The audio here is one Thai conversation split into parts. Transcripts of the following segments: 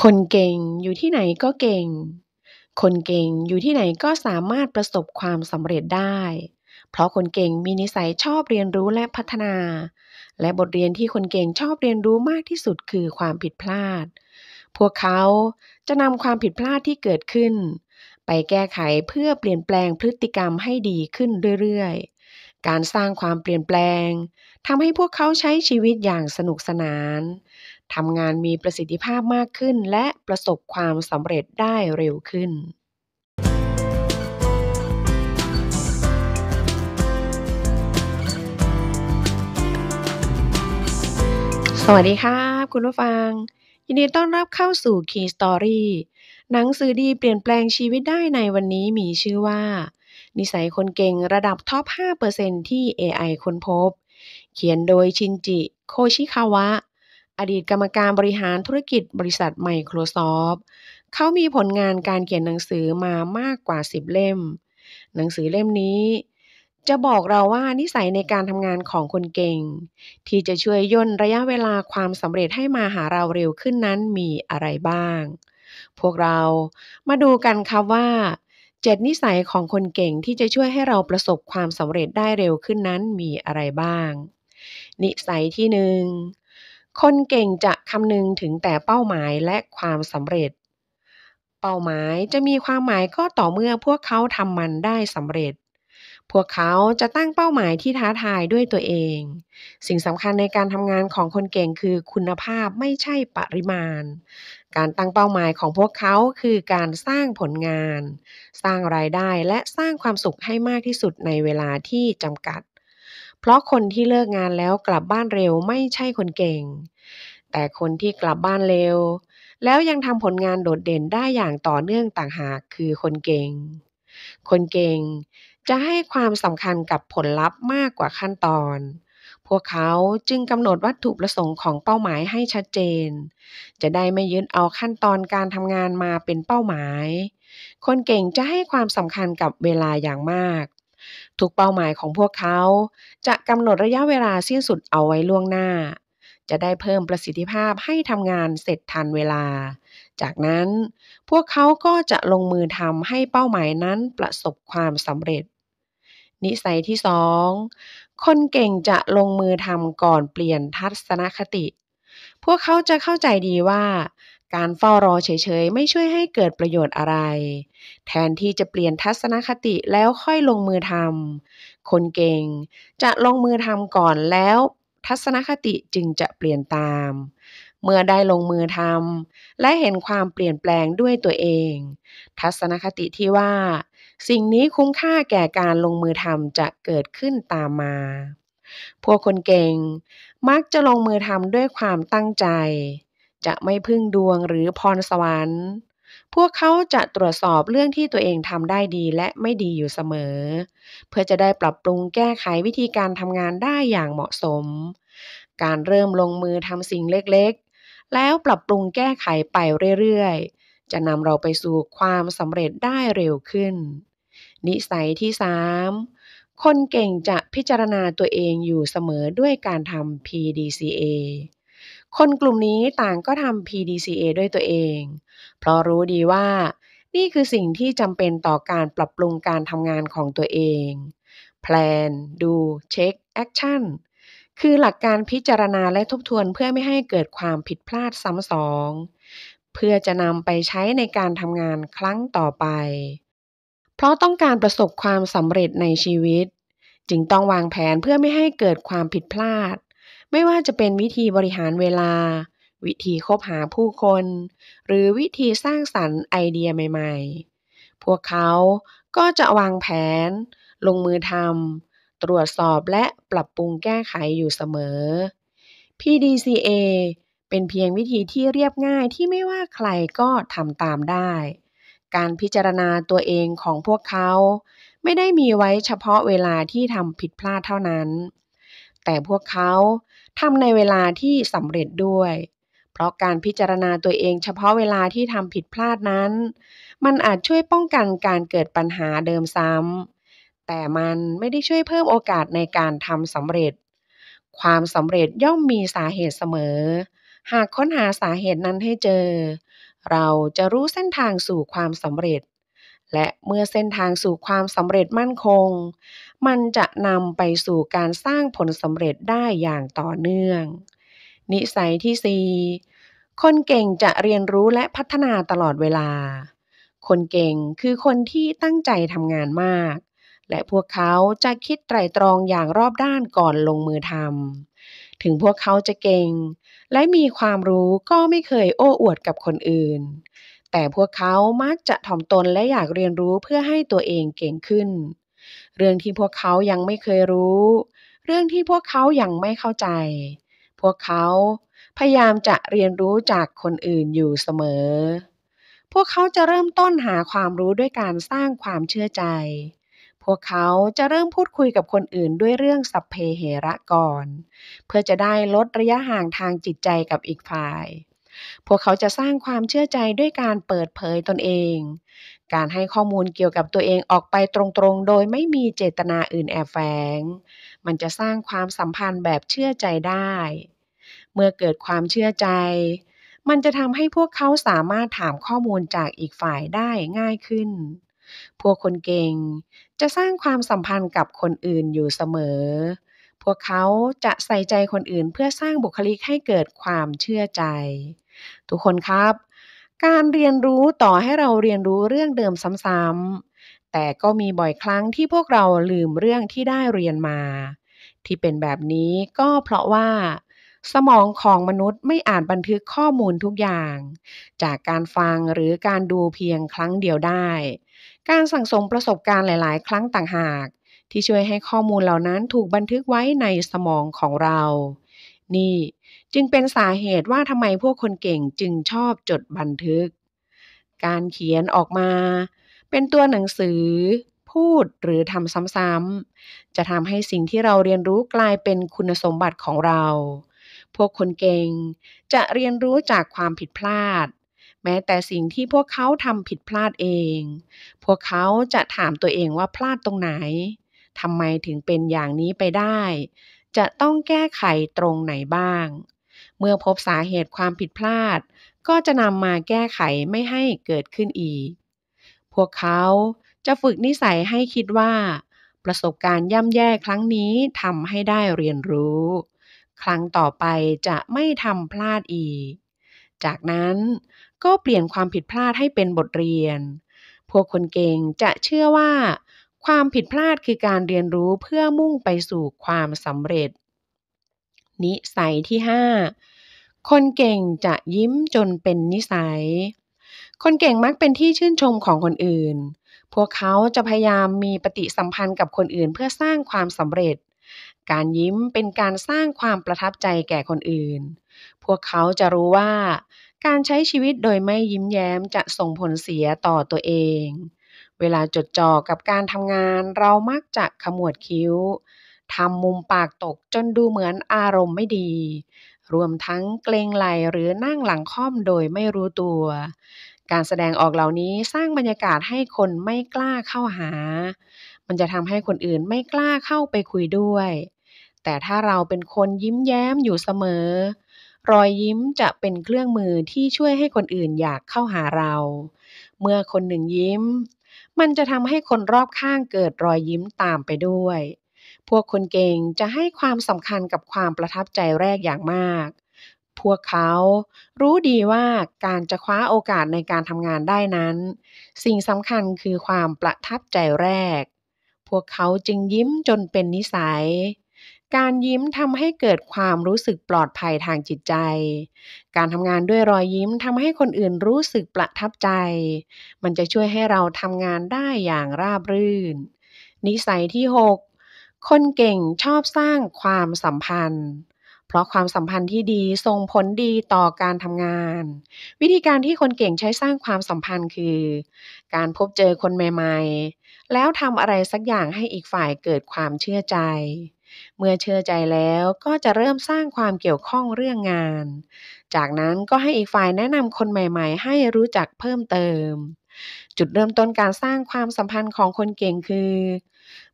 คนเก่งอยู่ที่ไหนก็เก่ง คนเก่งอยู่ที่ไหนก็สามารถประสบความสำเร็จได้ เพราะคนเก่งมีนิสัยชอบเรียนรู้และพัฒนา และบทเรียนที่คนเก่งชอบเรียนรู้มากที่สุดคือความผิดพลาด พวกเขาจะนำความผิดพลาดที่เกิดขึ้น ไปแก้ไขเพื่อเปลี่ยนแปลงพฤติกรรมให้ดีขึ้นเรื่อยๆ การสร้างความเปลี่ยนแปลงทำให้พวกเขาใช้ชีวิตอย่างสนุกสนานทำงานมีประสิทธิภาพมากขึ้น และประสบความสำเร็จได้เร็วขึ้น สวัสดีครับ คุณผู้ฟัง ยินดีต้อนรับเข้าสู่ Key Story หนังสือดีเปลี่ยนแปลงชีวิตได้ในวันนี้มีชื่อว่า นิสัยคนเก่งระดับท็อป 5%ที่ AI ค้นพบ เขียนโดยชินจิ โคชิคาวะอดีตกรรมการบริหารธุรกิจ บริษัท Microsoft เขามีผลงานการเขียนหนังสือมามากกว่า 10 เล่ม หนังสือเล่มนี้จะบอกเราว่านิสัยในการทำงานของคนเก่ง ที่จะช่วยย่นระยะเวลาความสำเร็จให้มาหาเราเร็วขึ้นนั้นมีอะไรบ้าง พวกเรามาดูกันค่ะว่าเจ็ดนิสัยของคนเก่งที่จะช่วยให้เราประสบความสำเร็จได้เร็วขึ้นนั้นมีอะไรบ้าง นิสัยที่หนึ่งคนเก่งจะคำนึงถึงแต่เป้าหมายและความสำเร็จ เป้าหมายจะมีความหมายก็ต่อเมื่อพวกเขาทำมันได้สำเร็จ พวกเขาจะตั้งเป้าหมายที่ท้าทายด้วยตัวเอง สิ่งสำคัญในการทำงานของคนเก่งคือคุณภาพไม่ใช่ปริมาณ การตั้งเป้าหมายของพวกเขาคือการสร้างผลงาน สร้างรายได้และสร้างความสุขให้มากที่สุดในเวลาที่จำกัดเพราะคนที่เลิกงานแล้วกลับบ้านเร็วไม่ใช่คนเก่ง แต่คนที่กลับบ้านเร็ว แล้วยังทำผลงานโดดเด่นได้อย่างต่อเนื่องต่างหากคือคนเก่ง คนเก่งจะให้ความสำคัญกับผลลัพธ์มากกว่าขั้นตอน พวกเขาจึงกำหนดวัตถุประสงค์ของเป้าหมายให้ชัดเจน จะได้ไม่ยึดเอาขั้นตอนการทำงานมาเป็นเป้าหมาย คนเก่งจะให้ความสำคัญกับเวลาอย่างมากทุกเป้าหมายของพวกเขาจะกำหนดระยะเวลาสิ้นสุดเอาไว้ล่วงหน้า จะได้เพิ่มประสิทธิภาพให้ทำงานเสร็จทันเวลา จากนั้นพวกเขาก็จะลงมือทำให้เป้าหมายนั้นประสบความสำเร็จ นิสัยที่2คนเก่งจะลงมือทำก่อนเปลี่ยนทัศนคติ พวกเขาจะเข้าใจดีว่าการเฝ้ารอเฉยๆไม่ช่วยให้เกิดประโยชน์อะไร แทนที่จะเปลี่ยนทัศนคติแล้วค่อยลงมือทำ คนเก่งจะลงมือทำก่อนแล้ว ทัศนคติจึงจะเปลี่ยนตาม เมื่อได้ลงมือทำและเห็นความเปลี่ยนแปลงด้วยตัวเอง ทัศนคติที่ว่า สิ่งนี้คุ้มค่าแก่การลงมือทำจะเกิดขึ้นตามมา พวกคนเก่งมักจะลงมือทำด้วยความตั้งใจจะไม่พึ่งดวงหรือพรสวรรค์ พวกเขาจะตรวจสอบเรื่องที่ตัวเองทำได้ดีและไม่ดีอยู่เสมอ เพื่อจะได้ปรับปรุงแก้ไขวิธีการทำงานได้อย่างเหมาะสม การเริ่มลงมือทำสิ่งเล็กๆ แล้วปรับปรุงแก้ไขไปเรื่อยๆ จะนำเราไปสู่ความสำเร็จได้เร็วขึ้น นิสัยที่ 3 คนเก่งจะพิจารณาตัวเองอยู่เสมอด้วยการทำ PDCA คนกลุ่มนี้ต่างก็ทำ PDCA ด้วยตัวเอง เพราะรู้ดีว่า นี่คือสิ่งที่จำเป็นต่อการปรับปรุงการทำงานของตัวเองแพลนดู เช็ค แอคชั่น คือหลักการพิจารณาและทบทวนเพื่อไม่ให้เกิดความผิดพลาดซ้ำสอง เพื่อจะนำไปใช้ในการทำงานครั้งต่อไป เพราะต้องการประสบความสำเร็จในชีวิต จึงต้องวางแผนเพื่อไม่ให้เกิดความผิดพลาดไม่ว่าจะเป็นวิธีบริหารเวลา วิธีคบหาผู้คน หรือวิธีสร้างสรรค์ไอเดียใหม่ ๆ พวกเขาก็จะวางแผน ลงมือทำ ตรวจสอบและปรับปรุงแก้ไขอยู่เสมอ PDCA เป็นเพียงวิธีที่เรียบง่ายที่ไม่ว่าใครก็ทำตามได้ การพิจารณาตัวเองของพวกเขา ไม่ได้มีไว้เฉพาะเวลาที่ทำผิดพลาดเท่านั้นแต่พวกเขาทำในเวลาที่สำเร็จด้วย เพราะการพิจารณาตัวเองเฉพาะเวลาที่ทำผิดพลาดนั้น มันอาจช่วยป้องกันการเกิดปัญหาเดิมซ้ำ แต่มันไม่ได้ช่วยเพิ่มโอกาสในการทำสำเร็จ ความสำเร็จย่อมมีสาเหตุเสมอ หากค้นหาสาเหตุนั้นให้เจอ เราจะรู้เส้นทางสู่ความสำเร็จ และเมื่อเส้นทางสู่ความสำเร็จมั่นคงมันจะนำไปสู่การสร้างผลสำเร็จได้อย่างต่อเนื่อง นิสัยที่4คนเก่งจะเรียนรู้และพัฒนาตลอดเวลา คนเก่งคือคนที่ตั้งใจทำงานมาก และพวกเขาจะคิดไตรตรองอย่างรอบด้านก่อนลงมือทำ ถึงพวกเขาจะเก่ง และมีความรู้ก็ไม่เคยโอ้อวดกับคนอื่น แต่พวกเขามักจะถ่อมตนและอยากเรียนรู้เพื่อให้ตัวเองเก่งขึ้นเรื่องที่พวกเขายังไม่เคยรู้ เรื่องที่พวกเขายังไม่เข้าใจ พวกเขาพยายามจะเรียนรู้จากคนอื่นอยู่เสมอ พวกเขาจะเริ่มต้นหาความรู้ด้วยการสร้างความเชื่อใจ พวกเขาจะเริ่มพูดคุยกับคนอื่นด้วยเรื่องสัพเพเหระก่อน เพื่อจะได้ลดระยะห่างทางจิตใจกับอีกฝ่ายพวกเขาจะสร้างความเชื่อใจด้วยการเปิดเผยตนเอง การให้ข้อมูลเกี่ยวกับตัวเองออกไปตรงๆ โดยไม่มีเจตนาอื่นแอบแฝง มันจะสร้างความสัมพันธ์แบบเชื่อใจได้ เมื่อเกิดความเชื่อใจ มันจะทำให้พวกเขาสามารถถามข้อมูลจากอีกฝ่ายได้ง่ายขึ้น พวกคนเก่งจะสร้างความสัมพันธ์กับคนอื่นอยู่เสมอ พวกเขาจะใส่ใจคนอื่นเพื่อสร้างบุคลิกให้เกิดความเชื่อใจทุกคนครับ การเรียนรู้ต่อให้เราเรียนรู้เรื่องเดิมซ้ำๆแต่ก็มีบ่อยครั้งที่พวกเราลืมเรื่องที่ได้เรียนมา ที่เป็นแบบนี้ก็เพราะว่า สมองของมนุษย์ไม่อาจบันทึกข้อมูลทุกอย่าง จากการฟังหรือการดูเพียงครั้งเดียวได้ การสั่งสมประสบการณ์หลาย ๆ ครั้งต่างหาก ที่ช่วยให้ข้อมูลเหล่านั้นถูกบันทึกไว้ในสมองของเรา นี่จึงเป็นสาเหตุว่าทำไมพวกคนเก่งจึงชอบจดบันทึก การเขียนออกมาเป็นตัวหนังสือ พูดหรือทำซ้ำๆจะทำให้สิ่งที่เราเรียนรู้กลายเป็นคุณสมบัติของเรา พวกคนเก่งจะเรียนรู้จากความผิดพลาด แม้แต่สิ่งที่พวกเขาทำผิดพลาดเอง พวกเขาจะถามตัวเองว่าพลาดตรงไหนทำไมถึงเป็นอย่างนี้ไปได้ จะต้องแก้ไขตรงไหนบ้างเมื่อพบสาเหตุความผิดพลาดก็จะนำมาแก้ไขไม่ให้เกิดขึ้นอีก พวกเขาจะฝึกนิสัยให้คิดว่า ประสบการณ์ย่ำแย่ครั้งนี้ทำให้ได้เรียนรู้ ครั้งต่อไปจะไม่ทำพลาดอีก จากนั้นก็เปลี่ยนความผิดพลาดให้เป็นบทเรียน พวกคนเก่งจะเชื่อว่า ความผิดพลาดคือการเรียนรู้เพื่อมุ่งไปสู่ความสำเร็จนิสัยที่ 5 คนเก่งจะยิ้มจนเป็นนิสัย คนเก่งมักเป็นที่ชื่นชมของคนอื่น พวกเขาจะพยายามมีปฏิสัมพันธ์กับคนอื่นเพื่อสร้างความสำเร็จ การยิ้มเป็นการสร้างความประทับใจแก่คนอื่น พวกเขาจะรู้ว่าการใช้ชีวิตโดยไม่ยิ้มแย้มจะส่งผลเสียต่อตัวเอง เวลาจดจ่อกับการทำงานเรามักจะขมวดคิ้วทำมุมปากตกจนดูเหมือนอารมณ์ไม่ดี รวมทั้งเกรงไหลหรือนั่งหลังค่อมโดยไม่รู้ตัว การแสดงออกเหล่านี้สร้างบรรยากาศให้คนไม่กล้าเข้าหา มันจะทำให้คนอื่นไม่กล้าเข้าไปคุยด้วย แต่ถ้าเราเป็นคนยิ้มแย้มอยู่เสมอ รอยยิ้มจะเป็นเครื่องมือที่ช่วยให้คนอื่นอยากเข้าหาเรา เมื่อคนหนึ่งยิ้ม มันจะทำให้คนรอบข้างเกิดรอยยิ้มตามไปด้วยวกคนเก่งจะให้ความสำคัญกับความประทับใจแรกอย่างมาก พวกเขารู้ดีว่าการจะคว้าโอกาสในการทำงานได้นั้น สิ่งสำคัญคือความประทับใจแรก พวกเขาจึงยิ้มจนเป็นนิสัย การยิ้มทำให้เกิดความรู้สึกปลอดภัยทางจิตใจ การทำงานด้วยรอยยิ้มทำให้คนอื่นรู้สึกประทับใจ มันจะช่วยให้เราทำงานได้อย่างราบรื่น นิสัยที่6คนเก่งชอบสร้างความสัมพันธ์ เพราะความสัมพันธ์ที่ดีส่งผลดีต่อการทำงาน วิธีการที่คนเก่งใช้สร้างความสัมพันธ์คือ การพบเจอคนใหม่ๆ แล้วทำอะไรสักอย่างให้อีกฝ่ายเกิดความเชื่อใจ เมื่อเชื่อใจแล้วก็จะเริ่มสร้างความเกี่ยวข้องเรื่องงาน จากนั้นก็ให้อีกฝ่ายแนะนำคนใหม่ๆ ให้รู้จักเพิ่มเติม จุดเริ่มต้นการสร้างความสัมพันธ์ของคนเก่งคือ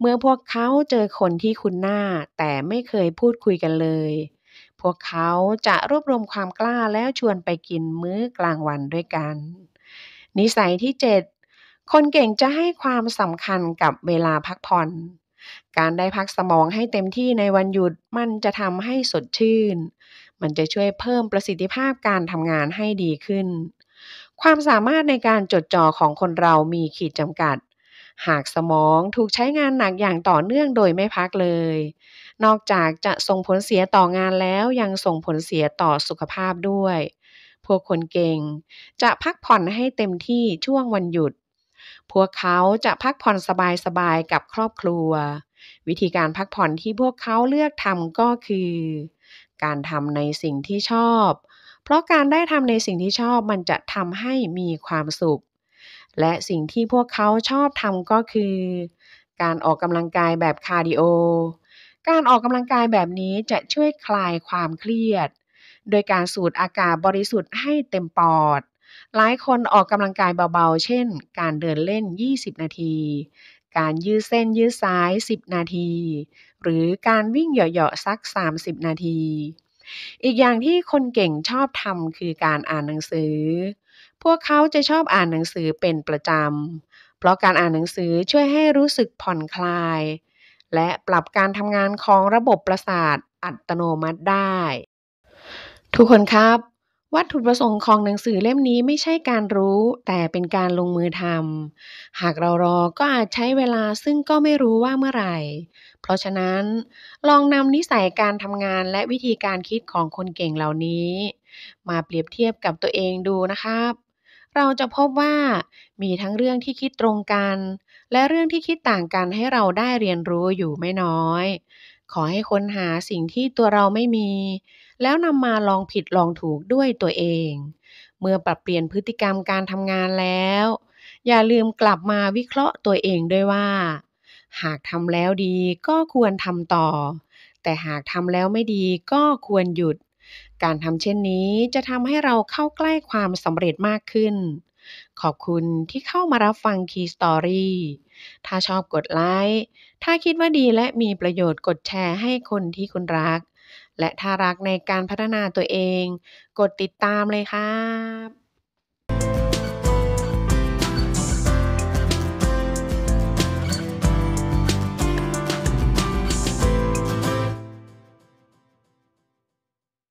เมื่อพวกเขาเจอคนที่คุนหน้าแต่ไม่เคยพูดคุยกันเลย พวกเขาจะรวบรวมความกล้าแล้วชวนไปกินมื้อกลางวันด้วยกัน นิสัยที่เจ็ดคนเก่งจะให้ความสำคัญกับเวลาพักผ่อนการได้พักสมองให้เต็มที่ในวันหยุดมันจะทำให้สดชื่น มันจะช่วยเพิ่มประสิทธิภาพการทำงานให้ดีขึ้น ความสามารถในการจดจ่อของคนเรามีขีดจำกัดหากสมองถูกใช้งานหนักอย่างต่อเนื่องโดยไม่พักเลย นอกจากจะส่งผลเสียต่องานแล้วยังส่งผลเสียต่อสุขภาพด้วย พวกคนเก่งจะพักผ่อนให้เต็มที่ช่วงวันหยุด พวกเขาจะพักผ่อนสบายๆกับครอบครัว วิธีการพักผ่อนที่พวกเขาเลือกทำก็คือ การทำในสิ่งที่ชอบ เพราะการได้ทำในสิ่งที่ชอบมันจะทำให้มีความสุขและสิ่งที่พวกเขาชอบทำก็คือ การออกกำลังกายแบบคาร์ดิโอ การออกกำลังกายแบบนี้จะช่วยคลายความเครียด โดยการสูดอากาศบริสุทธิ์ให้เต็มปอด หลายคนออกกำลังกายเบาๆ เช่น การเดินเล่น 20 นาที การยืดเส้นยืดสาย 10 นาที หรือการวิ่งเหยาะๆ สัก 30 นาที อีกอย่างที่คนเก่งชอบทำคือการอ่านหนังสือพวกเขาจะชอบอ่านหนังสือเป็นประจำ เพราะการอ่านหนังสือช่วยให้รู้สึกผ่อนคลาย และปรับการทำงานของระบบประสาทอัตโนมัติได้ ทุกคนครับ วัตถุประสงค์ของหนังสือเล่มนี้ไม่ใช่การรู้ แต่เป็นการลงมือทำหากเรารอก็อาจใช้เวลาซึ่งก็ไม่รู้ว่าเมื่อไหร่ เพราะฉะนั้น ลองนำนิสัยการทำงานและวิธีการคิดของคนเก่งเหล่านี้ มาเปรียบเทียบกับตัวเองดูนะครับเราจะพบว่ามีทั้งเรื่องที่คิดตรงกัน และเรื่องที่คิดต่างกันให้เราได้เรียนรู้อยู่ไม่น้อย ขอให้ค้นหาสิ่งที่ตัวเราไม่มี แล้วนำมาลองผิดลองถูกด้วยตัวเอง เมื่อปรับเปลี่ยนพฤติกรรมการทำงานแล้ว อย่าลืมกลับมาวิเคราะห์ตัวเองด้วยว่า หากทำแล้วดีก็ควรทำต่อ แต่หากทำแล้วไม่ดีก็ควรหยุดการทำเช่นนี้จะทำให้เราเข้าใกล้ความสำเร็จมากขึ้น ขอบคุณที่เข้ามารับฟัง Key Story ถ้าชอบกดไลค์ ถ้าคิดว่าดีและมีประโยชน์กดแชร์ให้คนที่คุณรัก และถ้ารักในการพัฒนาตัวเอง กดติดตามเลยครับ